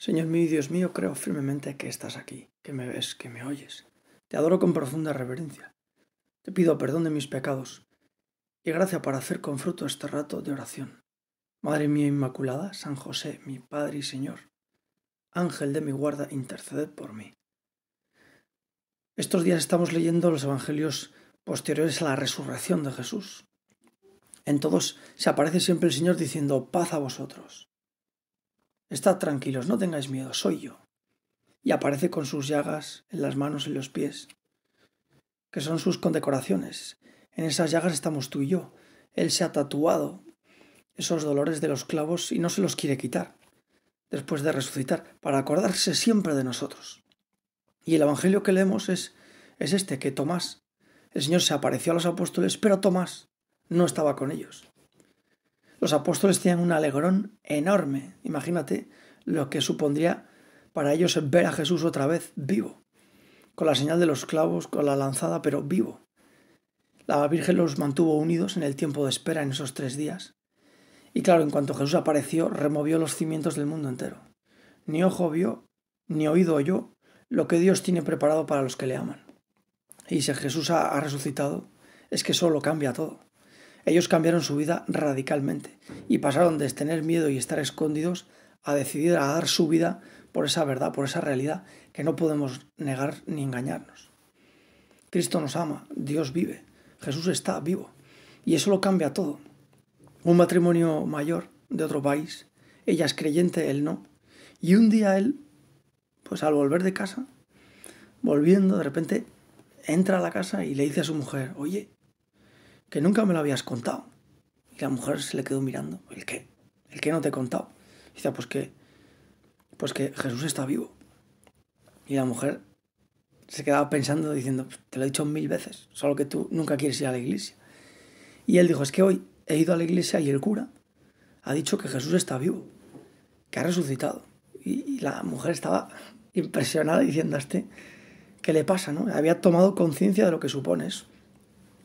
Señor mío y Dios mío, creo firmemente que estás aquí, que me ves, que me oyes. Te adoro con profunda reverencia. Te pido perdón de mis pecados y gracia para hacer con fruto este rato de oración. Madre mía Inmaculada, San José, mi Padre y Señor, Ángel de mi guarda, interceded por mí. Estos días estamos leyendo los evangelios posteriores a la resurrección de Jesús. En todos se aparece siempre el Señor diciendo paz a vosotros. Estad tranquilos, no tengáis miedo, soy yo. Y aparece con sus llagas en las manos y los pies, que son sus condecoraciones. En esas llagas estamos tú y yo. Él se ha tatuado esos dolores de los clavos y no se los quiere quitar después de resucitar, para acordarse siempre de nosotros. Y el Evangelio que leemos es, es este, que Tomás, el Señor se apareció a los apóstoles, pero Tomás no estaba con ellos. Los apóstoles tenían un alegrón enorme. Imagínate lo que supondría para ellos ver a Jesús otra vez vivo, con la señal de los clavos, con la lanzada, pero vivo. La Virgen los mantuvo unidos en el tiempo de espera en esos tres días. Y claro, en cuanto Jesús apareció, removió los cimientos del mundo entero. Ni ojo vio, ni oído oyó lo que Dios tiene preparado para los que le aman. Y si Jesús ha, resucitado, es que solo cambia todo. Ellos cambiaron su vida radicalmente y pasaron de tener miedo y estar escondidos a decidir a dar su vida por esa verdad, por esa realidad que no podemos negar ni engañarnos. Cristo nos ama, Dios vive, Jesús está vivo y eso lo cambia todo. Un matrimonio mayor de otro país, ella es creyente, él no, y un día él, pues al volver de casa, volviendo, de repente entra a la casa y le dice a su mujer, oye, que nunca me lo habías contado. Y la mujer se le quedó mirando. ¿El qué? ¿El qué no te he contado? dice, ah, pues que, pues que Jesús está vivo. Y la mujer se quedaba pensando, diciendo, pues, te lo he dicho mil veces, solo que tú nunca quieres ir a la iglesia. Y él dijo, es que hoy he ido a la iglesia y el cura ha dicho que Jesús está vivo, que ha resucitado. Y, la mujer estaba impresionada diciendo este, ¿qué le pasa? No? Había tomado conciencia de lo que supone eso.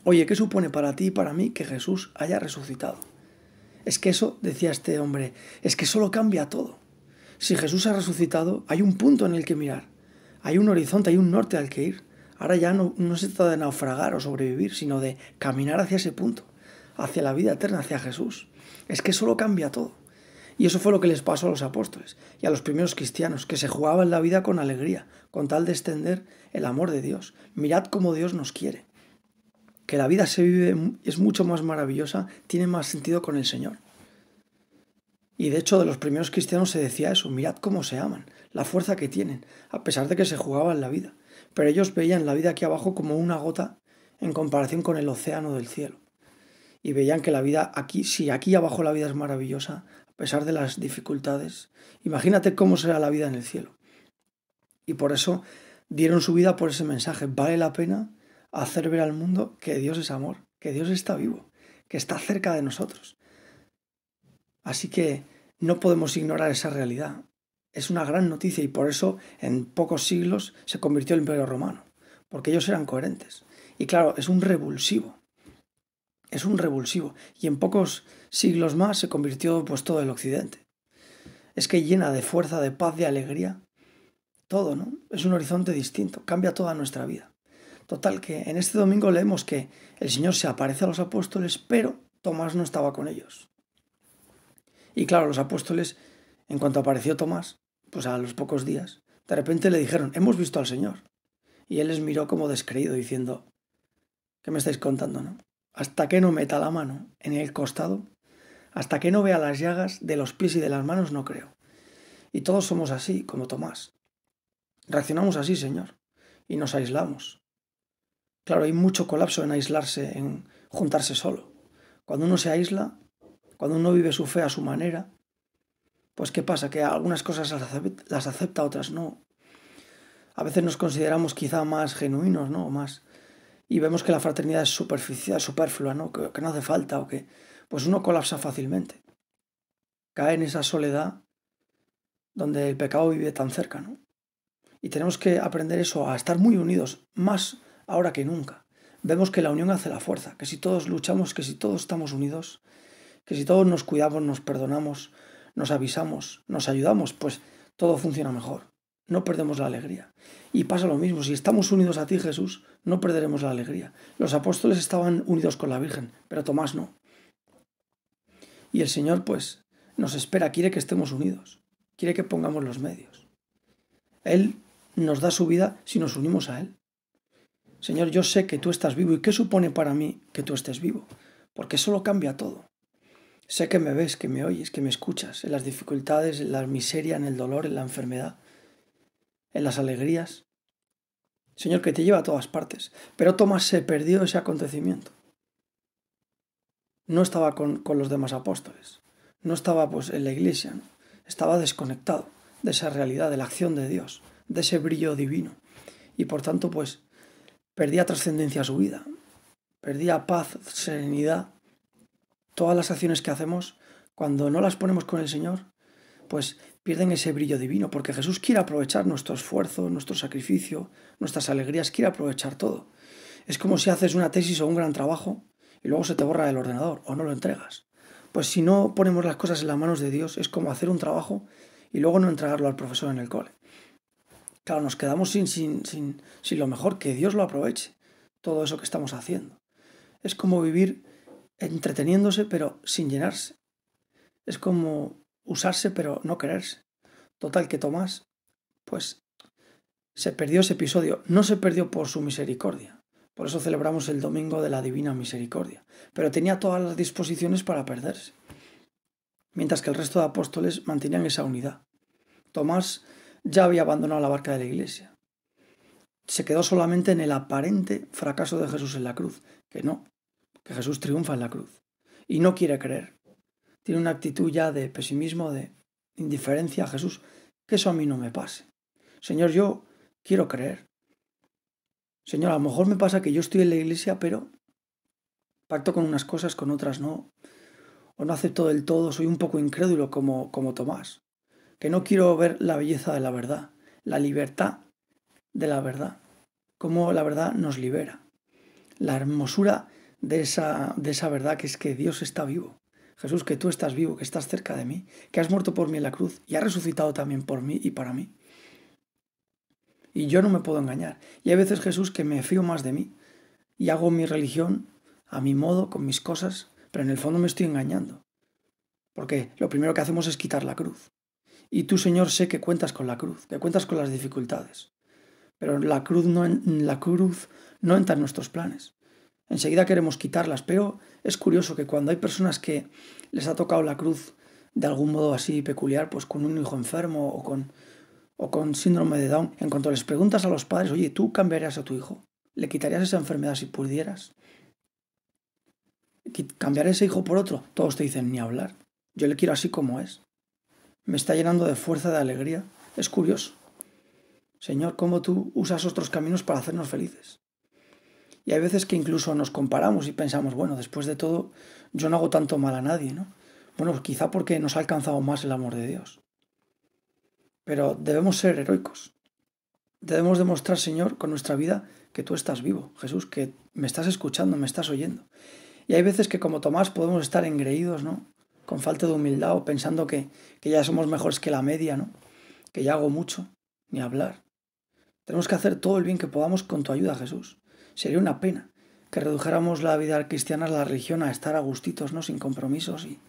Oye, ¿qué supone para ti y para mí que Jesús haya resucitado? Es que eso, decía este hombre, es que solo cambia todo. Si Jesús ha resucitado, hay un punto en el que mirar, hay un horizonte, hay un norte al que ir. Ahora ya no, no se trata de naufragar o sobrevivir, sino de caminar hacia ese punto, hacia la vida eterna, hacia Jesús. Es que solo cambia todo. Y eso fue lo que les pasó a los apóstoles y a los primeros cristianos, que se jugaban la vida con alegría, con tal de extender el amor de Dios. Mirad cómo Dios nos quiere que la vida se vive, es mucho más maravillosa, tiene más sentido con el Señor. Y de hecho de los primeros cristianos se decía eso, mirad cómo se aman, la fuerza que tienen, a pesar de que se jugaban la vida. Pero ellos veían la vida aquí abajo como una gota en comparación con el océano del cielo. Y veían que la vida aquí, si aquí abajo la vida es maravillosa, a pesar de las dificultades, imagínate cómo será la vida en el cielo. Y por eso dieron su vida por ese mensaje. Vale la pena hacer ver al mundo que Dios es amor, que Dios está vivo, que está cerca de nosotros. Así que no podemos ignorar esa realidad. Es una gran noticia y por eso en pocos siglos se convirtió el imperio romano, porque ellos eran coherentes. Y claro, es un revulsivo. Es un revulsivo. Y en pocos siglos más se convirtió pues todo el occidente. Es que llena de fuerza, de paz, de alegría. Todo, ¿no? Es un horizonte distinto. Cambia toda nuestra vida. Total, que en este domingo leemos que el Señor se aparece a los apóstoles, pero Tomás no estaba con ellos. Y claro, los apóstoles, en cuanto apareció Tomás, pues a los pocos días, de repente le dijeron, hemos visto al Señor. Y él les miró como descreído, diciendo, ¿qué me estáis contando, no? Hasta que no meta la mano en el costado, hasta que no vea las llagas de los pies y de las manos, no creo. Y todos somos así, como Tomás. Reaccionamos así, Señor, y nos aislamos. Claro, hay mucho colapso en aislarse, en juntarse solo. Cuando uno se aísla, cuando uno vive su fe a su manera, pues ¿qué pasa? Que algunas cosas las acepta, otras no. A veces nos consideramos quizá más genuinos, ¿no? más. Y vemos que la fraternidad es superficial, superflua, ¿no? Que, no hace falta o que. Pues uno colapsa fácilmente. Cae en esa soledad donde el pecado vive tan cerca, ¿no? Y tenemos que aprender eso, a estar muy unidos, más ahora que nunca. Vemos que la unión hace la fuerza, que si todos luchamos, que si todos estamos unidos, que si todos nos cuidamos, nos perdonamos, nos avisamos, nos ayudamos, pues todo funciona mejor. No perdemos la alegría. Y pasa lo mismo, si estamos unidos a ti Jesús, no perderemos la alegría. Los apóstoles estaban unidos con la Virgen, pero Tomás no. Y el Señor pues nos espera, quiere que estemos unidos, quiere que pongamos los medios. Él nos da su vida si nos unimos a Él. Señor, yo sé que tú estás vivo y qué supone para mí que tú estés vivo, porque eso lo cambia todo. Sé que me ves, que me oyes, que me escuchas, en las dificultades, en la miseria, en el dolor, en la enfermedad, en las alegrías. Señor, que te lleva a todas partes. Pero Tomás se perdió ese acontecimiento. No estaba con, con los demás apóstoles, no estaba pues en la iglesia, estaba desconectado de esa realidad, de la acción de Dios, de ese brillo divino. Y por tanto, pues perdía trascendencia a su vida, perdía paz, serenidad. Todas las acciones que hacemos, cuando no las ponemos con el Señor, pues pierden ese brillo divino, porque Jesús quiere aprovechar nuestro esfuerzo, nuestro sacrificio, nuestras alegrías, quiere aprovechar todo. Es como si haces una tesis o un gran trabajo y luego se te borra del ordenador o no lo entregas. Pues si no ponemos las cosas en las manos de Dios, es como hacer un trabajo y luego no entregarlo al profesor en el cole. Claro, nos quedamos sin, sin, sin, lo mejor, que Dios lo aproveche, todo eso que estamos haciendo. Es como vivir entreteniéndose pero sin llenarse. Es como usarse pero no quererse. Total que Tomás, pues, se perdió ese episodio. No se perdió por su misericordia. Por eso celebramos el domingo de la Divina Misericordia. Pero tenía todas las disposiciones para perderse. Mientras que el resto de apóstoles mantenían esa unidad. Tomás ya había abandonado la barca de la iglesia. Se quedó solamente en el aparente fracaso de Jesús en la cruz, que no, que Jesús triunfa en la cruz. Y no quiere creer. Tiene una actitud ya de pesimismo, de indiferencia a Jesús, que eso a mí no me pase. Señor, yo quiero creer. Señor, a lo mejor me pasa que yo estoy en la iglesia, pero pacto con unas cosas, con otras no. O no acepto del todo, soy un poco incrédulo como, como Tomás que no quiero ver la belleza de la verdad, la libertad de la verdad, cómo la verdad nos libera, la hermosura de esa, de esa verdad que es que Dios está vivo. Jesús, que tú estás vivo, que estás cerca de mí, que has muerto por mí en la cruz y has resucitado también por mí y para mí. Y yo no me puedo engañar. Y hay veces, Jesús, que me fío más de mí y hago mi religión a mi modo, con mis cosas, pero en el fondo me estoy engañando. Porque lo primero que hacemos es quitar la cruz. Y tú, Señor, sé que cuentas con la cruz, que cuentas con las dificultades. Pero la cruz no, la cruz no entra en nuestros planes. Enseguida queremos quitarlas, pero es curioso que cuando hay personas que les ha tocado la cruz de algún modo así peculiar, pues con un hijo enfermo o con, o con síndrome de Down, en cuanto les preguntas a los padres, oye, ¿tú cambiarías a tu hijo? ¿Le quitarías esa enfermedad si pudieras? ¿Cambiar ese hijo por otro? Todos te dicen, ni hablar. Yo le quiero así como es me está llenando de fuerza, de alegría. Es curioso. Señor, cómo tú usas otros caminos para hacernos felices. Y hay veces que incluso nos comparamos y pensamos, bueno, después de todo, yo no hago tanto mal a nadie, ¿no? Bueno, quizá porque nos ha alcanzado más el amor de Dios. Pero debemos ser heroicos. Debemos demostrar, Señor, con nuestra vida que tú estás vivo, Jesús, que me estás escuchando, me estás oyendo. Y hay veces que como Tomás podemos estar engreídos, ¿no? con falta de humildad o pensando que, ya somos mejores que la media, ¿no? Que ya hago mucho, ni hablar. Tenemos que hacer todo el bien que podamos con tu ayuda, Jesús. Sería una pena que redujéramos la vida cristiana, la religión, a estar a gustitos, ¿no? Sin compromisos y...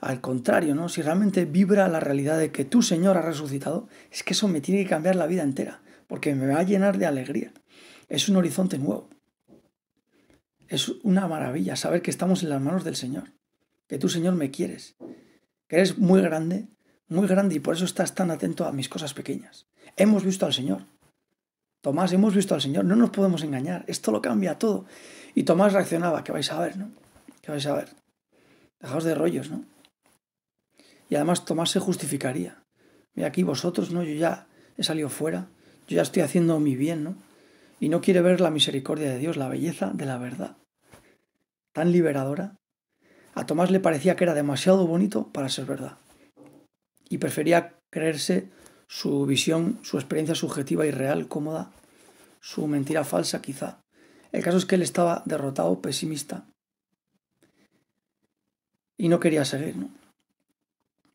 Al contrario, ¿no? Si realmente vibra la realidad de que tu Señor ha resucitado, es que eso me tiene que cambiar la vida entera, porque me va a llenar de alegría. Es un horizonte nuevo. Es una maravilla saber que estamos en las manos del Señor que tú, Señor, me quieres, que eres muy grande, muy grande y por eso estás tan atento a mis cosas pequeñas. Hemos visto al Señor. Tomás, hemos visto al Señor, no nos podemos engañar, esto lo cambia todo. Y Tomás reaccionaba, que vais a ver, ¿no? Que vais a ver. Dejaos de rollos, ¿no? Y además Tomás se justificaría. Mira, aquí vosotros, ¿no? Yo ya he salido fuera, yo ya estoy haciendo mi bien, ¿no? Y no quiere ver la misericordia de Dios, la belleza de la verdad, tan liberadora, a Tomás le parecía que era demasiado bonito para ser verdad y prefería creerse su visión, su experiencia subjetiva y real, cómoda, su mentira falsa quizá. El caso es que él estaba derrotado, pesimista y no quería seguir.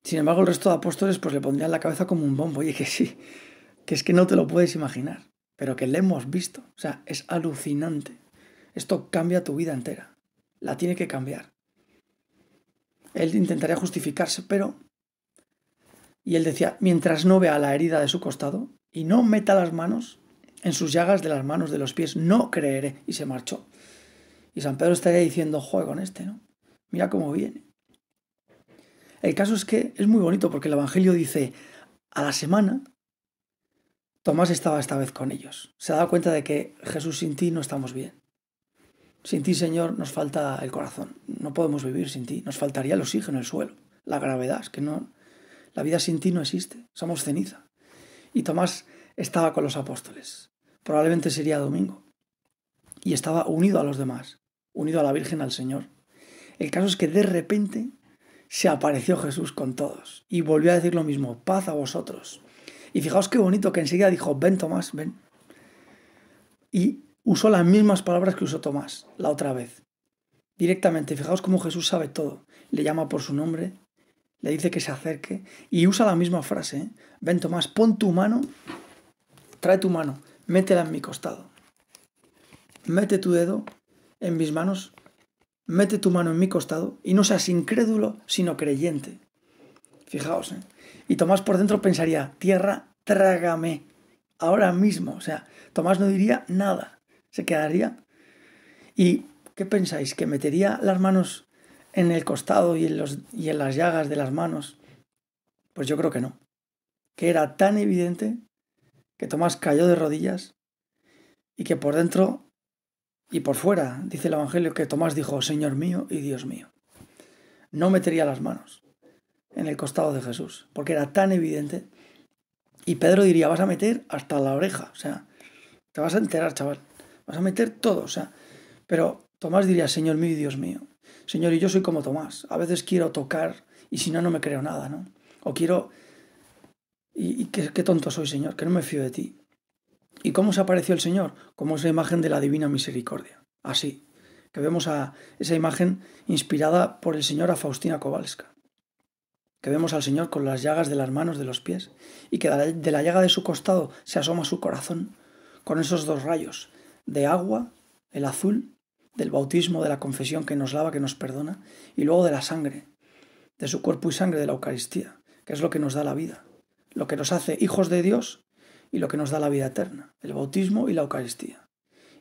Sin embargo, el resto de apóstoles pues le pondrían la cabeza como un bombo. Oye, que sí, que es que no te lo puedes imaginar, pero que le hemos visto. O sea, es alucinante. Esto cambia tu vida entera. La tiene que cambiar. Él intentaría justificarse, pero... Y él decía, mientras no vea la herida de su costado y no meta las manos en sus llagas de las manos de los pies, no creeré. Y se marchó. Y San Pedro estaría diciendo, juego con este, ¿no? Mira cómo viene. El caso es que es muy bonito porque el Evangelio dice, a la semana, Tomás estaba esta vez con ellos. Se ha dado cuenta de que Jesús sin ti no estamos bien. Sin ti, Señor, nos falta el corazón no podemos vivir sin ti, nos faltaría el oxígeno, el suelo, la gravedad, que no, la vida sin ti no existe, somos ceniza. Y Tomás estaba con los apóstoles, probablemente sería domingo, y estaba unido a los demás, unido a la Virgen, al Señor. El caso es que de repente se apareció Jesús con todos y volvió a decir lo mismo, paz a vosotros. Y fijaos qué bonito que enseguida dijo, ven Tomás, ven. Y usó las mismas palabras que usó Tomás la otra vez. Directamente, fijaos cómo Jesús sabe todo. Le llama por su nombre, le dice que se acerque y usa la misma frase. ¿eh? Ven Tomás, pon tu mano, trae tu mano, métela en mi costado. Mete tu dedo en mis manos, mete tu mano en mi costado y no seas incrédulo, sino creyente. Fijaos, ¿eh? Y Tomás por dentro pensaría, tierra, trágame, ahora mismo. O sea, Tomás no diría nada, se quedaría. Y ¿Qué pensáis? ¿Que metería las manos en el costado y en, los, y en las llagas de las manos? Pues yo creo que no. Que era tan evidente que Tomás cayó de rodillas y que por dentro y por fuera, dice el Evangelio, que Tomás dijo, Señor mío y Dios mío. No metería las manos en el costado de Jesús, porque era tan evidente. Y Pedro diría, vas a meter hasta la oreja, o sea, te vas a enterar, chaval, vas a meter todo, o sea, pero Tomás diría, Señor mío y Dios mío. Señor, y yo soy como Tomás. A veces quiero tocar y si no, no me creo nada, ¿no? O quiero... Y, qué, tonto soy, Señor, que no me fío de ti. ¿Y cómo se apareció el Señor? Como esa imagen de la divina misericordia. Así, que vemos a esa imagen inspirada por el Señor a Faustina Kowalska. Que vemos al Señor con las llagas de las manos, de los pies, y que de la llaga de su costado se asoma su corazón con esos dos rayos de agua, el azul del bautismo, de la confesión que nos lava, que nos perdona, y luego de la sangre, de su cuerpo y sangre de la Eucaristía, que es lo que nos da la vida, lo que nos hace hijos de Dios y lo que nos da la vida eterna, el bautismo y la Eucaristía.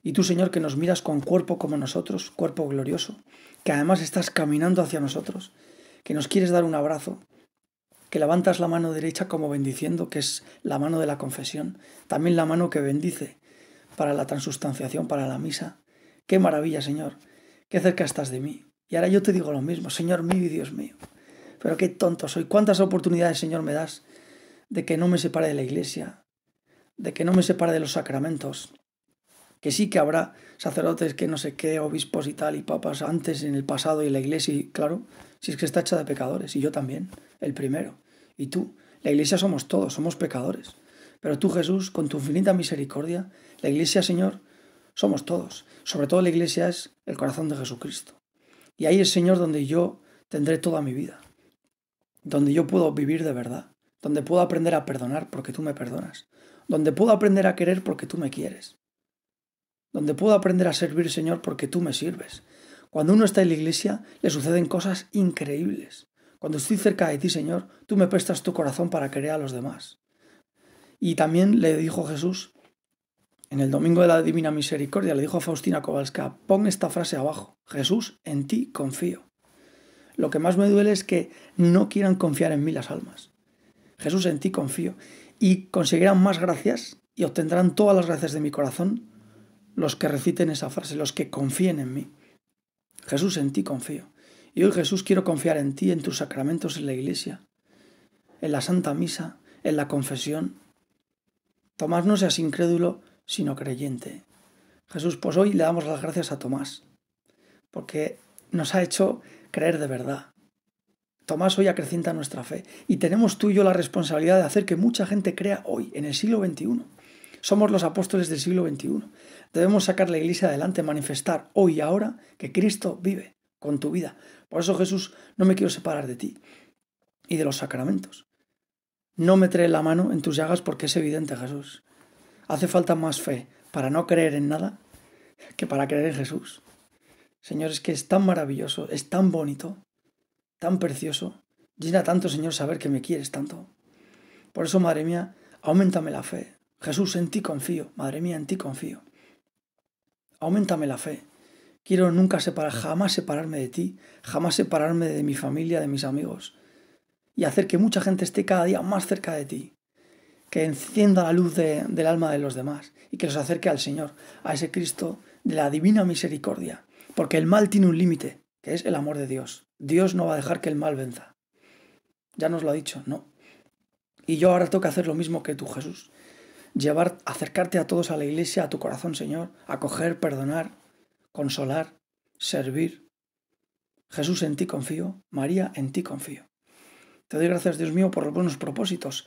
Y tú, Señor, que nos miras con cuerpo como nosotros, cuerpo glorioso, que además estás caminando hacia nosotros, que nos quieres dar un abrazo, que levantas la mano derecha como bendiciendo, que es la mano de la confesión, también la mano que bendice para la transustanciación, para la misa, Qué maravilla, Señor. Qué cerca estás de mí. Y ahora yo te digo lo mismo, Señor mío y Dios mío. Pero qué tonto soy. ¿Cuántas oportunidades, Señor, me das de que no me separe de la iglesia? De que no me separe de los sacramentos. Que sí que habrá sacerdotes que no sé qué, obispos y tal, y papas antes en el pasado y la iglesia, claro, si es que está hecha de pecadores, y yo también, el primero. Y tú, la iglesia somos todos, somos pecadores. Pero tú, Jesús, con tu infinita misericordia, la iglesia, Señor, somos todos. Sobre todo la iglesia es el corazón de Jesucristo. Y ahí es, Señor, donde yo tendré toda mi vida. Donde yo puedo vivir de verdad. Donde puedo aprender a perdonar porque tú me perdonas. Donde puedo aprender a querer porque tú me quieres. Donde puedo aprender a servir, Señor, porque tú me sirves. Cuando uno está en la iglesia, le suceden cosas increíbles. Cuando estoy cerca de ti, Señor, tú me prestas tu corazón para querer a los demás. Y también le dijo Jesús en el Domingo de la Divina Misericordia le dijo a Faustina Kowalska, pon esta frase abajo, Jesús, en ti confío. Lo que más me duele es que no quieran confiar en mí las almas. Jesús, en ti confío. Y conseguirán más gracias y obtendrán todas las gracias de mi corazón los que reciten esa frase, los que confíen en mí. Jesús, en ti confío. Y hoy Jesús quiero confiar en ti, en tus sacramentos, en la iglesia, en la Santa Misa, en la confesión. Tomás no seas incrédulo sino creyente. Jesús, pues hoy le damos las gracias a Tomás, porque nos ha hecho creer de verdad. Tomás hoy acrecienta nuestra fe y tenemos tú y yo la responsabilidad de hacer que mucha gente crea hoy, en el siglo XXI. Somos los apóstoles del siglo XXI. Debemos sacar la iglesia adelante, manifestar hoy y ahora que Cristo vive con tu vida. Por eso Jesús, no me quiero separar de ti y de los sacramentos. No meteré la mano en tus llagas porque es evidente, Jesús hace falta más fe para no creer en nada que para creer en Jesús. Señor, es que es tan maravilloso, es tan bonito, tan precioso. Llena tanto, Señor, saber que me quieres tanto. Por eso, madre mía, aumentame la fe. Jesús, en ti confío. Madre mía, en ti confío. Aumentame la fe. Quiero nunca separar, jamás separarme de ti, jamás separarme de mi familia, de mis amigos. Y hacer que mucha gente esté cada día más cerca de ti que encienda la luz del alma de los demás y que los acerque al Señor, a ese Cristo de la divina misericordia. Porque el mal tiene un límite, que es el amor de Dios. Dios no va a dejar que el mal venza. Ya nos lo ha dicho, ¿no? Y yo ahora que hacer lo mismo que tú, Jesús. Llevar, acercarte a todos a la iglesia, a tu corazón, Señor, acoger, perdonar, consolar, servir. Jesús, en ti confío. María, en ti confío. Te doy gracias, Dios mío, por los buenos propósitos,